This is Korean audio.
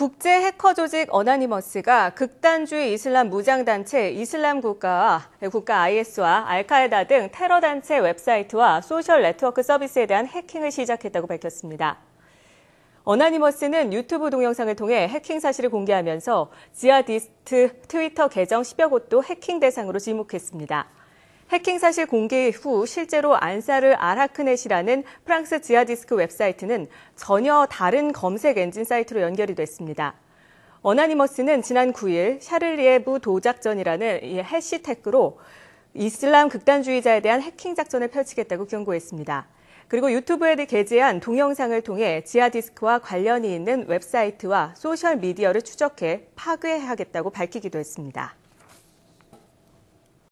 국제 해커 조직 어나니머스가 극단주의 이슬람 무장단체 이슬람 국가와 네, 국가 IS와 알카에다 등 테러 단체 웹사이트와 소셜 네트워크 서비스에 대한 해킹을 시작했다고 밝혔습니다. 어나니머스는 유튜브 동영상을 통해 해킹 사실을 공개하면서 지하디스트 트위터 계정 10여 곳도 해킹 대상으로 지목했습니다. 해킹 사실 공개 후 실제로 안사르 아라크넷이라는 프랑스 지하디스크 웹사이트는 전혀 다른 검색 엔진 사이트로 연결이 됐습니다. 어나니머스는 지난 9일 샤를리에부 도작전이라는 해시태그로 이슬람 극단주의자에 대한 해킹 작전을 펼치겠다고 경고했습니다. 그리고 유튜브에 게재한 동영상을 통해 지하디스크와 관련이 있는 웹사이트와 소셜미디어를 추적해 파괴하겠다고 밝히기도 했습니다.